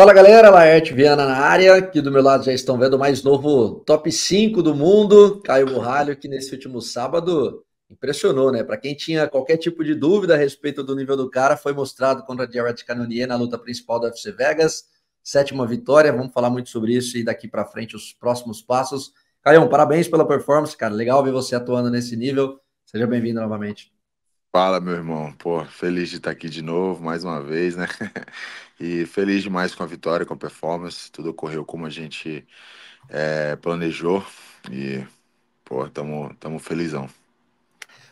Fala galera, Laerte Viana na área, aqui do meu lado já estão vendo o mais novo top 5 do mundo, Caio Burralho, que nesse último sábado impressionou, né? Para quem tinha qualquer tipo de dúvida a respeito do nível do cara, foi mostrado contra Jared Cannonier na luta principal do UFC Vegas, sétima vitória, vamos falar muito sobre isso e daqui para frente os próximos passos. Caio, parabéns pela performance, cara, legal ver você atuando nesse nível, seja bem-vindo novamente. Fala, meu irmão. Pô, feliz de estar aqui de novo, mais uma vez, né? E feliz demais com a vitória, com a performance. Tudo ocorreu como a gente é, planejou. E, pô, tamo, tamo felizão.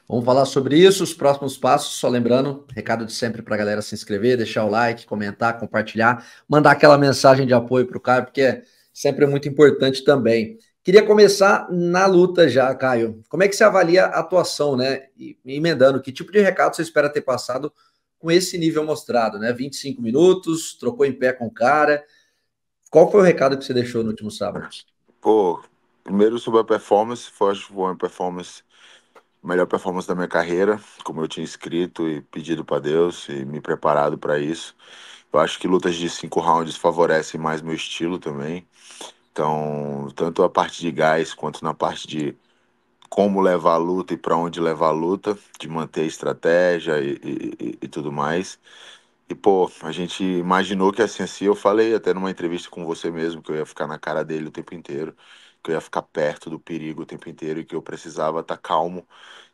Vamos falar sobre isso, os próximos passos. Só lembrando, recado de sempre para a galera se inscrever, deixar o like, comentar, compartilhar, mandar aquela mensagem de apoio para o Caio, porque é sempre muito importante também. Queria começar na luta já, Caio. Como é que você avalia a atuação, né? E emendando, que tipo de recado você espera ter passado com esse nível mostrado, né? 25 minutos, trocou em pé com o cara. Qual foi o recado que você deixou no último sábado? Pô, primeiro sobre a performance, foi, acho que foi uma performance, melhor performance da minha carreira, como eu tinha escrito e pedido para Deus e me preparado para isso. Eu acho que lutas de cinco rounds favorecem mais meu estilo também. Então, tanto a parte de gás quanto na parte de como levar a luta e para onde levar a luta, de manter a estratégia e, e, e, tudo mais. E, pô, a gente imaginou que assim, assim, eu falei até numa entrevista com você mesmo, que eu ia ficar na cara dele o tempo inteiro, que eu ia ficar perto do perigo o tempo inteiro e que eu precisava estar tá calmo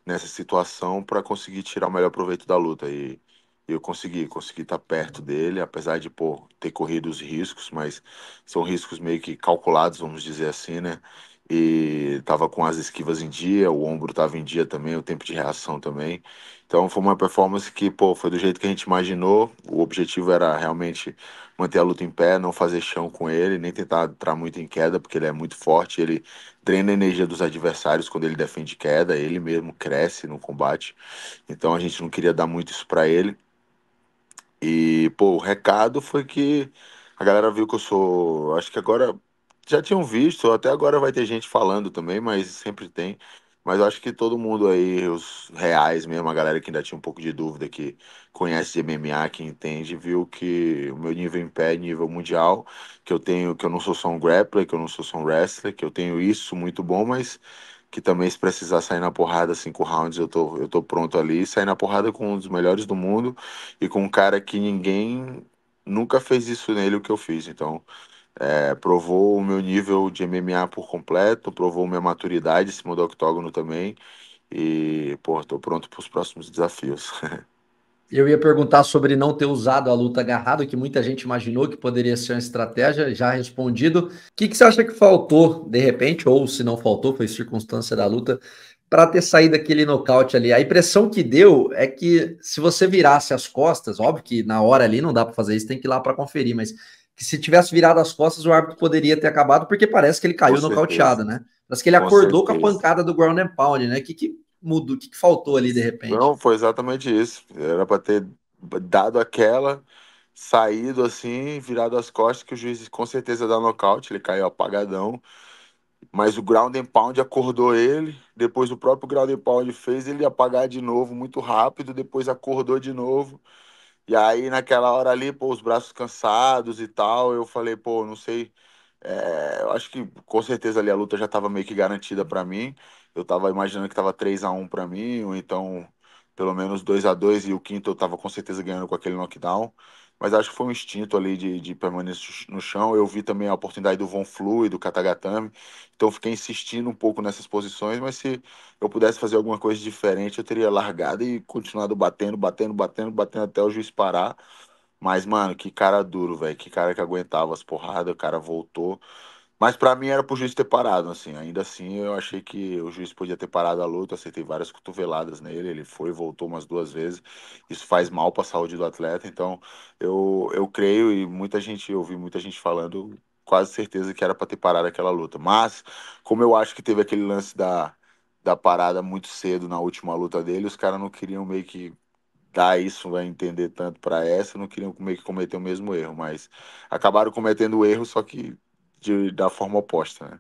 nessa situação para conseguir tirar o melhor proveito da luta. E, eu consegui, consegui estar tá perto dele, apesar de pô, ter corrido os riscos, mas são riscos meio que calculados, vamos dizer assim, né? e estava com as esquivas em dia, o ombro estava em dia também, o tempo de reação também. Então foi uma performance que, pô, foi do jeito que a gente imaginou. O objetivo era realmente manter a luta em pé, não fazer chão com ele, nem tentar entrar muito em queda, porque ele é muito forte, ele treina a energia dos adversários quando ele defende queda, ele mesmo cresce no combate. Então a gente não queria dar muito isso para ele. E, pô, o recado foi que a galera viu que eu sou, acho que agora já tinham visto, até agora vai ter gente falando também, mas sempre tem. Mas eu acho que todo mundo aí, os reais mesmo, a galera que ainda tinha um pouco de dúvida, que conhece de MMA, que entende, viu que o meu nível em pé é nível mundial, que eu tenho, que eu não sou só um grappler, que eu não sou só um wrestler, que eu tenho isso muito bom, mas que também se precisar sair na porrada cinco rounds, eu tô, eu tô pronto ali, sair na porrada com um dos melhores do mundo e com um cara que ninguém nunca fez isso nele o que eu fiz. Então, é, provou o meu nível de MMA por completo, provou minha maturidade em cima do octógono também. E, pô, tô pronto para os próximos desafios. Eu ia perguntar sobre não ter usado a luta agarrado, que muita gente imaginou que poderia ser uma estratégia, já respondido. O que, que você acha que faltou, de repente, ou se não faltou, foi circunstância da luta, para ter saído aquele nocaute ali? A impressão que deu é que se você virasse as costas, óbvio que na hora ali não dá para fazer isso, tem que ir lá para conferir, mas que se tivesse virado as costas, o árbitro poderia ter acabado, porque parece que ele caiu com nocauteado, certeza. né? Parece que ele com acordou certeza. com a pancada do ground and pound, né? O que, que mudou? O que, que faltou ali de repente? Não, foi exatamente isso. Era para ter dado aquela, saído assim, virado as costas, que o juiz com certeza dá nocaute, ele caiu apagadão. Mas o ground and pound acordou ele, depois o próprio ground and pound fez ele apagar de novo muito rápido, depois acordou de novo. E aí, naquela hora ali, pô, os braços cansados e tal, eu falei, pô, não sei. É, eu acho que com certeza ali a luta já estava meio que garantida para mim. Eu estava imaginando que estava 3 a 1 para mim, ou então pelo menos 2 a 2 e o quinto eu estava com certeza ganhando com aquele knockdown mas acho que foi um instinto ali de, de permanecer no chão. Eu vi também a oportunidade do Von Flu e do Katagatame, então fiquei insistindo um pouco nessas posições, mas se eu pudesse fazer alguma coisa diferente, eu teria largado e continuado batendo, batendo, batendo, batendo até o juiz parar. Mas, mano, que cara duro, velho, que cara que aguentava as porradas, o cara voltou. Mas para mim era pro juiz ter parado, assim. Ainda assim, eu achei que o juiz podia ter parado a luta, acertei várias cotoveladas nele, ele foi e voltou umas duas vezes. Isso faz mal para a saúde do atleta, então eu, eu creio e muita gente, eu ouvi muita gente falando, quase certeza que era para ter parado aquela luta. Mas como eu acho que teve aquele lance da da parada muito cedo na última luta dele, os caras não queriam meio que dar isso, vai entender tanto para essa, não queriam meio que cometer o mesmo erro, mas acabaram cometendo o erro, só que de, da forma oposta, né?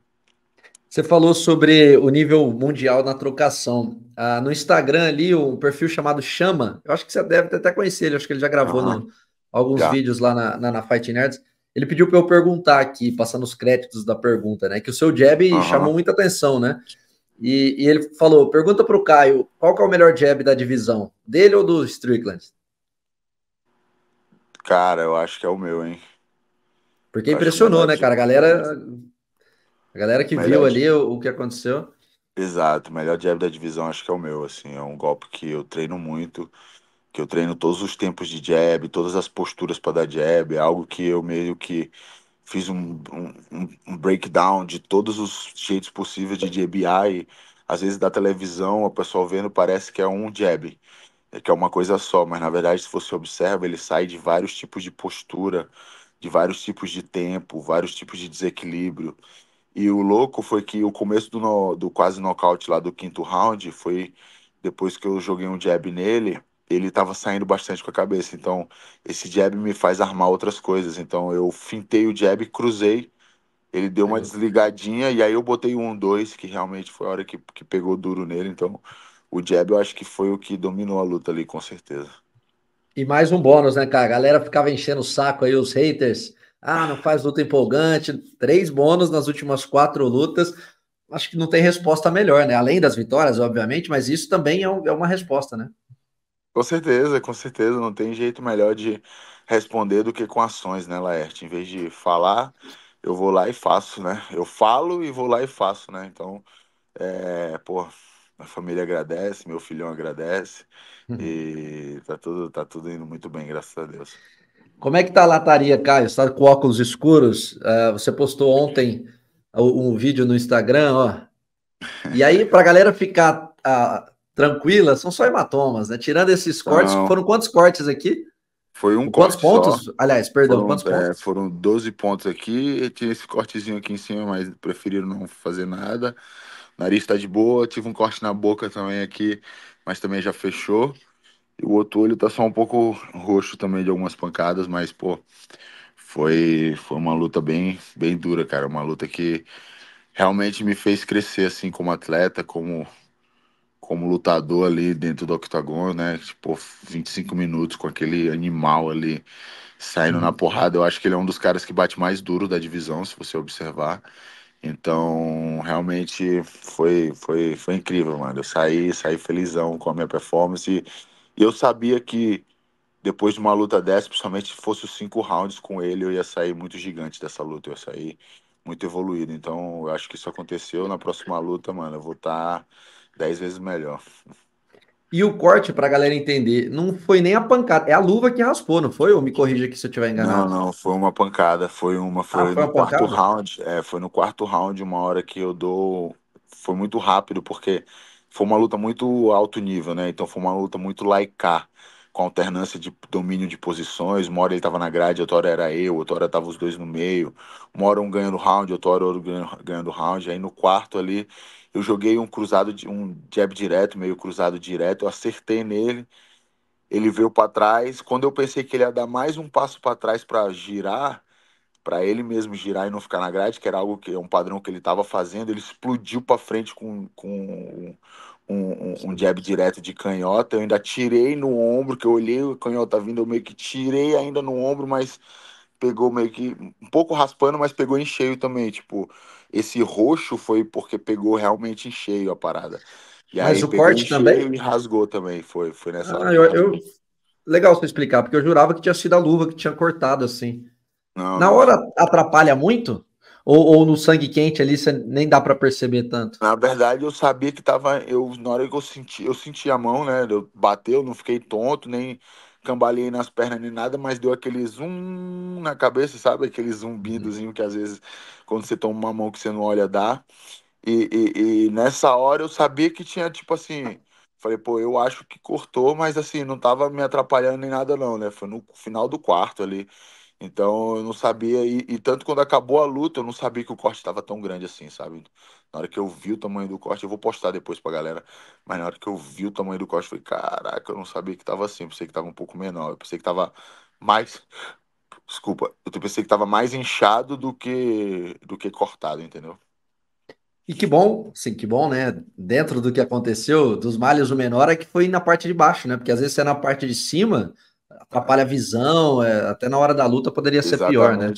Você falou sobre o nível mundial na trocação. Ah, no Instagram ali, um perfil chamado Chama, eu acho que você deve até conhecer ele, acho que ele já gravou no, alguns já. vídeos lá na, na, na, Fight Nerds. Ele pediu para eu perguntar aqui, passando os créditos da pergunta, né? Que o seu jab chamou muita atenção, né? E, e ele falou: pergunta para o Caio, qual que é o melhor jab da divisão, dele ou do Strickland? Cara, eu acho que é o meu, hein? Porque impressionou, né, cara? A galera, a galera que melhor viu ali o, o, que aconteceu. Exato, melhor jab da divisão acho que é o meu, assim, é um golpe que eu treino muito, que eu treino todos os tempos de jab, todas as posturas para dar jab, é algo que eu meio que fiz um, um, um breakdown de todos os jeitos possíveis de JBI, às vezes da televisão, o pessoal vendo parece que é um jab, é que é uma coisa só, mas na verdade se você observa, ele sai de vários tipos de postura, de vários tipos de tempo, vários tipos de desequilíbrio. E o louco foi que o começo do, no, do quase nocaute lá do quinto round foi depois que eu joguei um jab nele, ele estava saindo bastante com a cabeça. Então, esse jab me faz armar outras coisas. Então, eu fintei o jab, cruzei, ele deu uma uhum. desligadinha e aí eu botei um, dois, que realmente foi a hora que, que pegou duro nele. Então, o jab eu acho que foi o que dominou a luta ali, com certeza. E mais um bônus, né, cara? A galera ficava enchendo o saco aí, os haters. Ah, não faz luta empolgante. Três bônus nas últimas quatro lutas. Acho que não tem resposta melhor, né? Além das vitórias, obviamente, mas isso também é, um, é uma resposta, né? Com certeza, com certeza. Não tem jeito melhor de responder do que com ações, né, Laerte? Em vez de falar, eu vou lá e faço, né? Eu falo e vou lá e faço, né? Então, é, pô, a família agradece, meu filhão agradece e tá tudo, tá tudo indo muito bem, graças a Deus. Como é que tá a lataria, Caio? tá com óculos escuros? Uh, você postou ontem um vídeo no Instagram, ó. E aí, para a galera ficar uh, tranquila, são só hematomas, né? Tirando esses cortes, Não. foram quantos cortes aqui? Foi um quantos corte. Quantos pontos? Só. Aliás, perdão, foram, quantos pontos? É, foram 12 pontos aqui. Eu tinha esse cortezinho aqui em cima, mas preferiram não fazer nada. Nariz tá de boa, tive um corte na boca também aqui, mas também já fechou. E o outro olho tá só um pouco roxo também de algumas pancadas, mas, pô, foi, foi uma luta bem, bem dura, cara. Uma luta que realmente me fez crescer, assim, como atleta, como, como lutador ali dentro do octagon, né? Tipo, 25 minutos com aquele animal ali saindo na porrada. Eu acho que ele é um dos caras que bate mais duro da divisão, se você observar. Então, realmente foi, foi, foi incrível, mano. Eu saí, saí felizão com a minha performance. E eu sabia que depois de uma luta dessa, principalmente se fosse os cinco rounds com ele, eu ia sair muito gigante dessa luta. Eu ia sair muito evoluído. Então, eu acho que isso aconteceu. Na próxima luta, mano, eu vou estar tá dez vezes melhor. E o corte, para a galera entender, não foi nem a pancada, é a luva que raspou, não foi? Ou me corrija aqui se eu estiver enganado. Não, não, foi uma pancada, foi uma, foi, ah, foi no quarto pancada? round, é, foi no quarto round, uma hora que eu dou, foi muito rápido, porque foi uma luta muito alto nível, né, então foi uma luta muito laicar, com alternância de domínio de posições. Uma hora ele estava na grade, outra hora era eu, outra hora tava os dois no meio. Uma hora um ganhando round, outra hora outro ganhando round. Aí no quarto ali, eu joguei um cruzado, de, um jab direto, meio cruzado direto. Eu acertei nele, ele veio para trás. Quando eu pensei que ele ia dar mais um passo para trás para girar, para ele mesmo girar e não ficar na grade, que era algo que é um padrão que ele estava fazendo, ele explodiu para frente com, com um, um, jab direto de canhota. Eu ainda tirei no ombro, que eu olhei o canhota vindo, eu meio que tirei ainda no ombro, mas pegou meio que um pouco raspando, mas pegou em cheio também. Tipo, esse roxo foi porque pegou realmente em cheio a parada. E mas aí, o corte também? E rasgou também, foi, foi nessa. Ah, eu, eu... Legal você explicar, porque eu jurava que tinha sido a luva que tinha cortado assim. Não, Na hora atrapalha muito? Ou, ou no sangue quente ali você nem dá para perceber tanto? Na verdade, eu sabia que tava. Eu, na hora que eu senti, eu senti a mão, né? Eu bateu, não fiquei tonto, nem cambaleei nas pernas nem nada, mas deu aquele zoom na cabeça, sabe? Aquele zumbidozinho que às vezes, quando você toma uma mão que você não olha, dá. E, e, e nessa hora eu sabia que tinha, tipo assim. Falei, pô, eu acho que cortou, mas assim, não tava me atrapalhando nem nada, não, né? Foi no final do quarto ali. Então eu não sabia, e, e, tanto quando acabou a luta, eu não sabia que o corte estava tão grande assim, sabe? Na hora que eu vi o tamanho do corte, eu vou postar depois pra galera, mas na hora que eu vi o tamanho do corte, eu falei, caraca, eu não sabia que tava assim, eu pensei que tava um pouco menor, eu pensei que tava mais. Desculpa, eu pensei que tava mais inchado do que, do que cortado, entendeu? E que bom, sim, que bom, né? Dentro do que aconteceu, dos malhos, o menor é que foi na parte de baixo, né? Porque às vezes você é na parte de cima, atrapalha a visão, é, até na hora da luta poderia Exatamente. ser pior, né?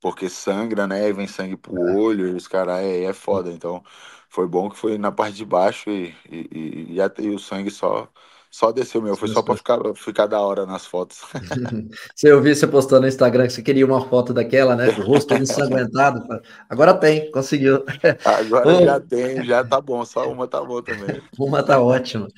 Porque sangra, né? E vem sangue pro é. olho, e os caras é, é foda. Hum. Então, foi bom que foi na parte de baixo e, e, e, e, o sangue só só desceu meu, foi só para ficar, ficar da hora nas fotos. você eu você postando no Instagram que você queria uma foto daquela, né? O rosto ensanguentado. Agora tem, conseguiu. Agora Ô. já tem, já tá bom, só uma tá boa também. Uma tá ótima.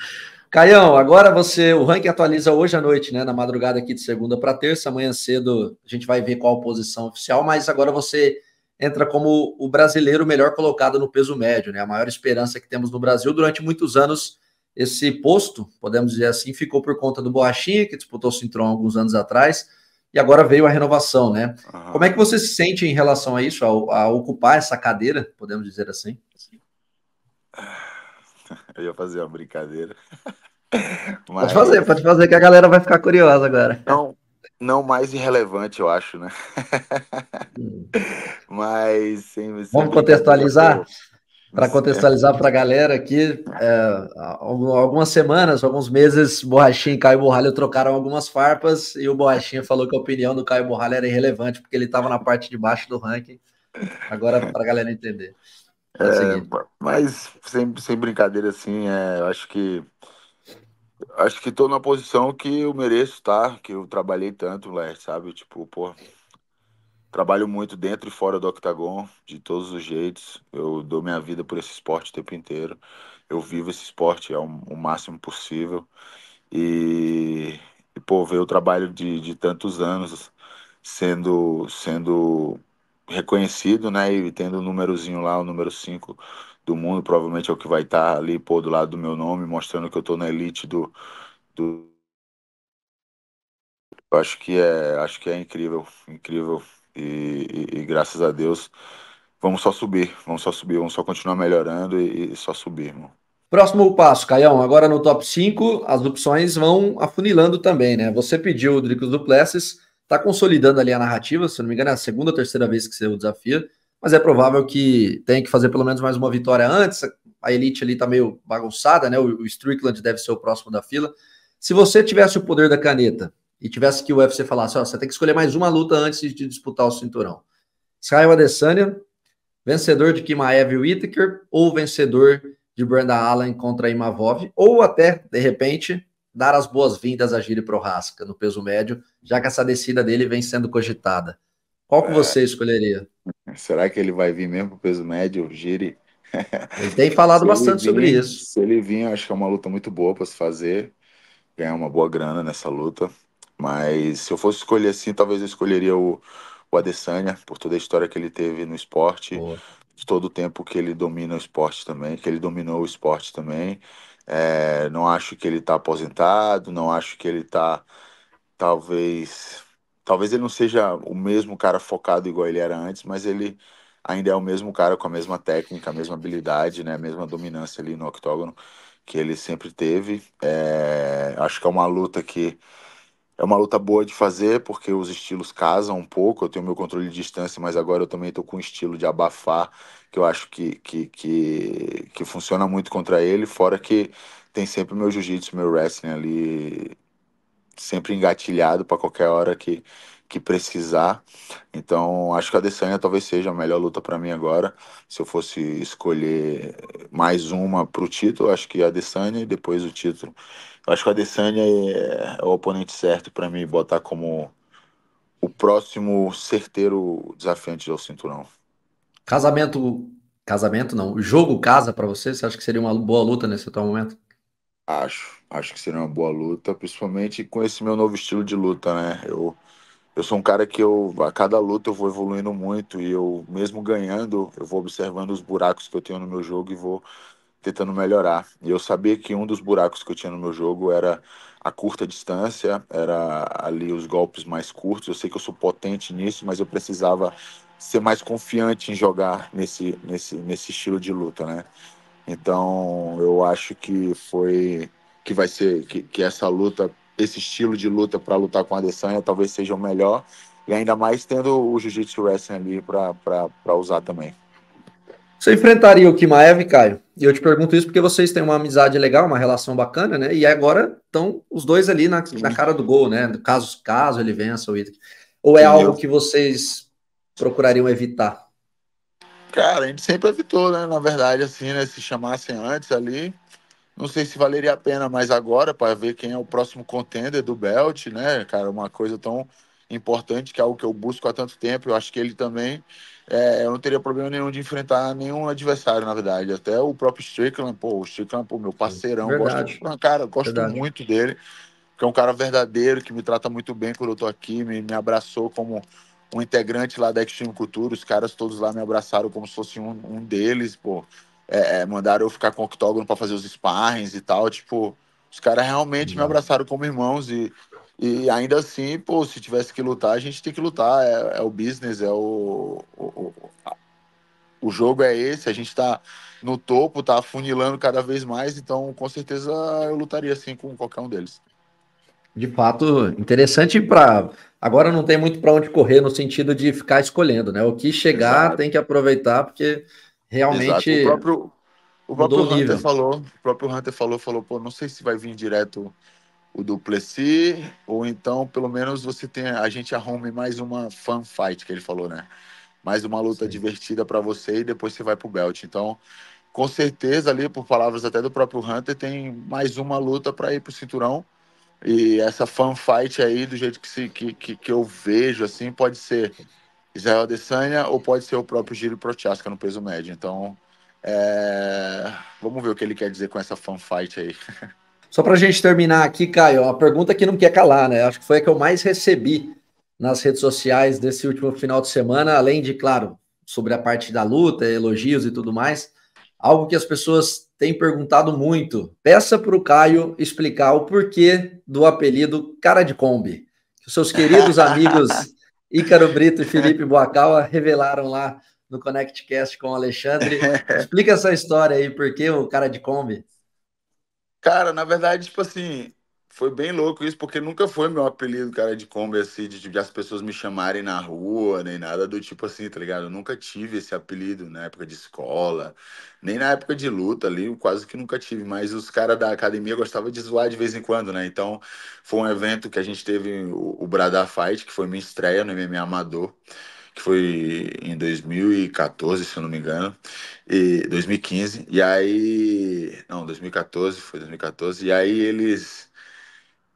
Caião, agora você, o ranking atualiza hoje à noite, né? Na madrugada aqui de segunda para terça, amanhã cedo a gente vai ver qual a posição oficial, mas agora você entra como o brasileiro melhor colocado no peso médio, né? A maior esperança que temos no Brasil durante muitos anos. Esse posto, podemos dizer assim, ficou por conta do Borrachinha, que disputou o Cintron alguns anos atrás, e agora veio a renovação, né? Uhum. Como é que você se sente em relação a isso, a, a ocupar essa cadeira, podemos dizer assim? Sim. Ah, eu ia fazer uma brincadeira. Mas... Pode fazer, pode fazer que a galera vai ficar curiosa agora. Não, não mais irrelevante, eu acho, né? Hum. Mas sim, Vamos contextualizar? Para contextualizar para a galera aqui, é, algumas semanas, alguns meses, Borrachinha e Caio Borralho trocaram algumas farpas e o Borrachinha falou que a opinião do Caio Borralho era irrelevante porque ele estava na parte de baixo do ranking. Agora, para a galera entender. É, mas sem, sem brincadeira assim, é, eu acho que acho que tô na posição que eu mereço estar, que eu trabalhei tanto, Leste, sabe? Tipo, pô, trabalho muito dentro e fora do octagon, de todos os jeitos. Eu dou minha vida por esse esporte o tempo inteiro. Eu vivo esse esporte ao, o máximo possível. E, e, pô, ver o trabalho de, de tantos anos sendo sendo reconhecido, né? E tendo o um númerozinho lá, o número 5 do mundo, provavelmente é o que vai estar tá ali, pô, do lado do meu nome, mostrando que eu tô na elite do. do... Eu acho que é, acho que é incrível, incrível. e, e, e graças a Deus vamos só subir, vamos só subir, vamos só continuar melhorando e, e, só subir, irmão. Próximo passo, Caião. Agora no top 5, as opções vão afunilando também, né? Você pediu o Dricos Duplessis, Está consolidando ali a narrativa, se não me engano, é a segunda ou terceira vez que você o desafia, mas é provável que tenha que fazer pelo menos mais uma vitória antes. A elite ali está meio bagunçada, né? O, o Strickland deve ser o próximo da fila. Se você tivesse o poder da caneta e tivesse que o UFC falasse, ó, você tem que escolher mais uma luta antes de disputar o cinturão. Israel Adesanya, vencedor de Kimaev Whittaker ou vencedor de Brenda Allen contra Imavov, ou até, de repente, dar as boas-vindas a Giri Prohaska no peso médio, já que essa descida dele vem sendo cogitada. Qual que é... você escolheria? Será que ele vai vir mesmo para o peso médio, Giri? Ele tem falado bastante vir, sobre isso. Se ele vir, acho que é uma luta muito boa para se fazer, ganhar uma boa grana nessa luta. Mas se eu fosse escolher assim, talvez eu escolheria o, o Adesanya, por toda a história que ele teve no esporte, boa. todo o tempo que ele domina o esporte também, que ele dominou o esporte também. É, não acho que ele está aposentado, não acho que ele está, talvez, talvez ele não seja o mesmo cara focado igual ele era antes, mas ele ainda é o mesmo cara com a mesma técnica, a mesma habilidade, né, a mesma dominância ali no octógono que ele sempre teve. É, acho que é uma luta que é uma luta boa de fazer, porque os estilos casam um pouco. Eu tenho meu controle de distância, mas agora eu também estou com um estilo de abafar, que eu acho que, que, que, que funciona muito contra ele. Fora que tem sempre meu jiu-jitsu, meu wrestling ali, sempre engatilhado para qualquer hora que, que precisar. Então, acho que a Adesanya talvez seja a melhor luta para mim agora. Se eu fosse escolher mais uma para o título, acho que a Adesanya e depois o título. Eu acho que a Adesanya é, é o oponente certo para mim botar como o próximo certeiro desafiante ao cinturão. Casamento, casamento não, jogo casa para você? Você acha que seria uma boa luta nesse atual momento? Acho, acho que seria uma boa luta, principalmente com esse meu novo estilo de luta, né? Eu eu sou um cara que eu a cada luta eu vou evoluindo muito e eu mesmo ganhando eu vou observando os buracos que eu tenho no meu jogo e vou tentando melhorar. E eu sabia que um dos buracos que eu tinha no meu jogo era a curta distância, era ali os golpes mais curtos. Eu sei que eu sou potente nisso, mas eu precisava ser mais confiante em jogar nesse nesse nesse estilo de luta, né? Então, eu acho que foi que vai ser que, que essa luta esse estilo de luta para lutar com a Adesanya talvez seja o melhor. E ainda mais tendo o Jiu-Jitsu Wrestling ali para usar também. Você enfrentaria o Kimaev, Caio? E eu te pergunto isso porque vocês têm uma amizade legal, uma relação bacana, né? E agora estão os dois ali na, na cara do gol, né? Caso, caso ele vença o Ou é algo que vocês procurariam evitar? Cara, a gente sempre evitou, né? Na verdade, assim, né? Se chamassem antes ali, não sei se valeria a pena mais agora para ver quem é o próximo contender do Belt, né, cara? Uma coisa tão importante, que é algo que eu busco há tanto tempo. Eu acho que ele também. É, eu não teria problema nenhum de enfrentar nenhum adversário, na verdade. Até o próprio Strickland, pô, o Strickland, pô, meu parceirão. Verdade. Gosto, cara, gosto verdade. muito dele, que é um cara verdadeiro, que me trata muito bem quando eu tô aqui, me, me abraçou como um integrante lá da Extreme Cultura. Os caras todos lá me abraçaram como se fosse um, um deles, pô. É, é, mandaram eu ficar com o octógono para fazer os sparrings e tal. Tipo, os caras realmente me abraçaram como irmãos e, e ainda assim, pô, se tivesse que lutar, a gente tem que lutar. É, é o business, é o, o, o, o jogo é esse, a gente tá no topo, tá funilando cada vez mais, então com certeza eu lutaria assim com qualquer um deles. De fato, interessante para agora não tem muito para onde correr no sentido de ficar escolhendo, né? O que chegar Exato. tem que aproveitar porque Realmente. Exato. O próprio, o próprio Hunter nível. falou, o próprio Hunter falou, falou, pô, não sei se vai vir direto o Duplessis, ou então pelo menos você tem a gente arrume mais uma fan fight que ele falou, né? Mais uma luta Sim. divertida para você e depois você vai pro belt. Então, com certeza ali por palavras até do próprio Hunter tem mais uma luta para ir pro cinturão. E essa fan fight aí, do jeito que, se, que, que, que eu vejo, assim, pode ser Israel Adesanya ou pode ser o próprio Giro Prochaska no peso médio. Então, é... vamos ver o que ele quer dizer com essa fanfight aí. Só para a gente terminar aqui, Caio, uma pergunta que não quer calar, né? Acho que foi a que eu mais recebi nas redes sociais desse último final de semana, além de, claro, sobre a parte da luta, elogios e tudo mais. Algo que as pessoas têm perguntado muito. Peça para o Caio explicar o porquê do apelido Cara de Kombi. Que os seus queridos amigos Ícaro Brito e Felipe Boacawa revelaram lá no ConnectCast com o Alexandre. Explica essa história aí, por que o cara de Kombi? Cara, na verdade, tipo assim, foi bem louco isso, porque nunca foi meu apelido, cara, de Kombi, assim, de, de, as pessoas me chamarem na rua, nem nada do tipo assim, tá ligado? Eu nunca tive esse apelido na época de escola, nem na época de luta ali, eu quase que nunca tive, mas os caras da academia gostavam de zoar de vez em quando, né? Então, foi um evento que a gente teve o, o Brada Fight, que foi minha estreia no MMA Amador, que foi em 2014, se eu não me engano, e 2015, e aí... Não, 2014, foi 2014, e aí eles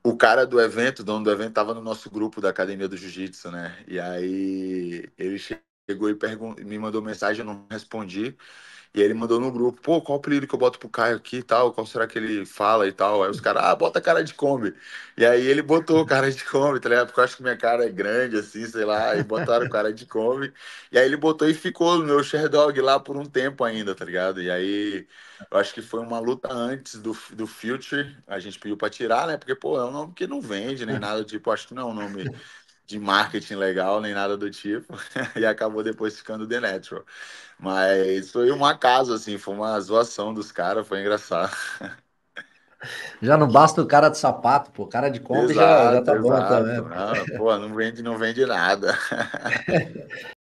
o cara do evento, o dono do evento, estava no nosso grupo da Academia do Jiu-Jitsu, né? E aí ele chegou e me mandou mensagem, eu não respondi. E aí ele mandou no grupo, pô, qual o apelido que eu boto pro Caio aqui e tal? Qual será que ele fala e tal? Aí os caras, ah, bota cara de Kombi. E aí ele botou cara de Kombi, tá ligado? Porque eu acho que minha cara é grande, assim, sei lá, e botaram cara de Kombi. E aí ele botou e ficou no meu Sherdog lá por um tempo ainda, tá ligado? E aí eu acho que foi uma luta antes do, do Future, a gente pediu pra tirar, né? Porque, pô, é um nome que não vende nem é. nada, tipo, acho que não é um nome de marketing legal, nem nada do tipo, e acabou depois ficando The Natural. Mas foi um acaso, assim, foi uma zoação dos caras, foi engraçado. Já não basta o cara de sapato, pô, cara de compra já, já tá exato. bom também. Tá, né? pô, não vende, não vende nada.